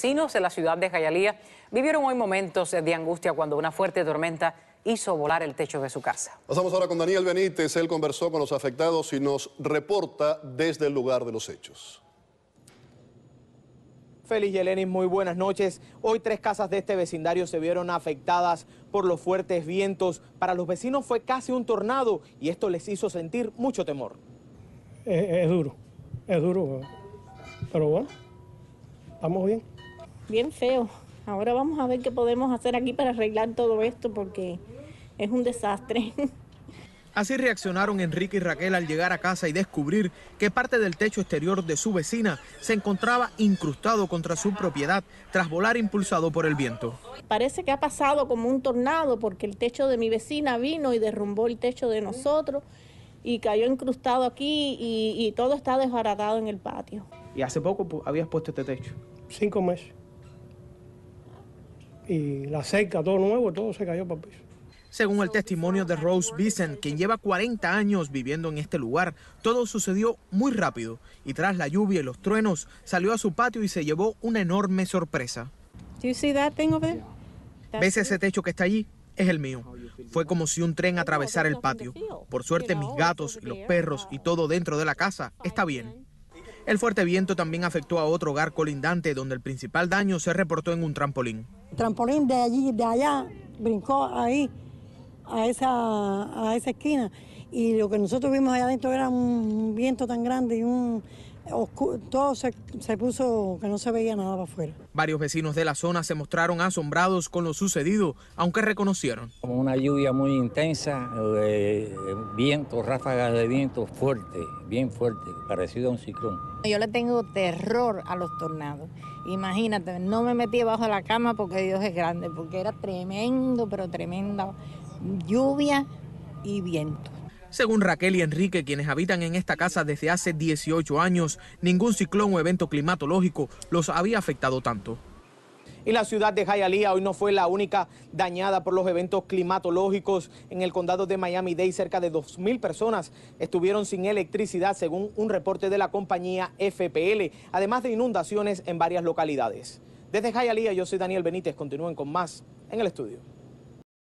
Vecinos de la ciudad de Jayalía vivieron hoy momentos de angustia cuando una fuerte tormenta hizo volar el techo de su casa. Pasamos ahora con Daniel Benítez. Él conversó con los afectados y nos reporta desde el lugar de los hechos. Félix y muy buenas noches. Hoy tres casas de este vecindario se vieron afectadas por los fuertes vientos. Para los vecinos fue casi un tornado y esto les hizo sentir mucho temor. Es, es duro, es duro, pero bueno, estamos bien bien feo. Ahora vamos a ver qué podemos hacer aquí para arreglar todo esto porque es un desastre. Así reaccionaron Enrique y Raquel al llegar a casa y descubrir que parte del techo exterior de su vecina se encontraba incrustado contra su propiedad tras volar impulsado por el viento. Parece que ha pasado como un tornado porque el techo de mi vecina vino y derrumbó el techo de nosotros y cayó incrustado aquí y, todo está desbaratado en el patio. ¿Y hace poco habías puesto este techo? Cinco meses y la seca todo nuevo, todo se cayó para el piso. Según el testimonio de Rose Vincent, quien lleva 40 años viviendo en este lugar, todo sucedió muy rápido y tras la lluvia y los truenos salió a su patio y se llevó una enorme sorpresa. ¿Ves ese techo que está allí? Es el mío. Fue como si un tren atravesara el patio. Por suerte mis gatos y los perros y todo dentro de la casa está bien. El fuerte viento también afectó a otro hogar colindante, donde el principal daño se reportó en un trampolín. El trampolín de allí, de allá, brincó ahí, a esa, a esa esquina. Y lo que nosotros vimos allá adentro era un viento tan grande y un, todo se, puso que no se veía nada para afuera. Varios vecinos de la zona se mostraron asombrados con lo sucedido, aunque reconocieron. Una lluvia muy intensa, eh, viento, ráfagas de viento fuerte, bien fuerte, parecido a un ciclón. Yo le tengo terror a los tornados. Imagínate, no me metí de la cama porque Dios es grande, porque era tremendo, pero tremenda lluvia y viento. Según Raquel y Enrique, quienes habitan en esta casa desde hace 18 años, ningún ciclón o evento climatológico los había afectado tanto. Y la ciudad de Hialeah hoy no fue la única dañada por los eventos climatológicos. En el condado de Miami-Dade, cerca de 2.000 personas estuvieron sin electricidad, según un reporte de la compañía FPL, además de inundaciones en varias localidades. Desde Hialeah, yo soy Daniel Benítez. Continúen con más en el estudio.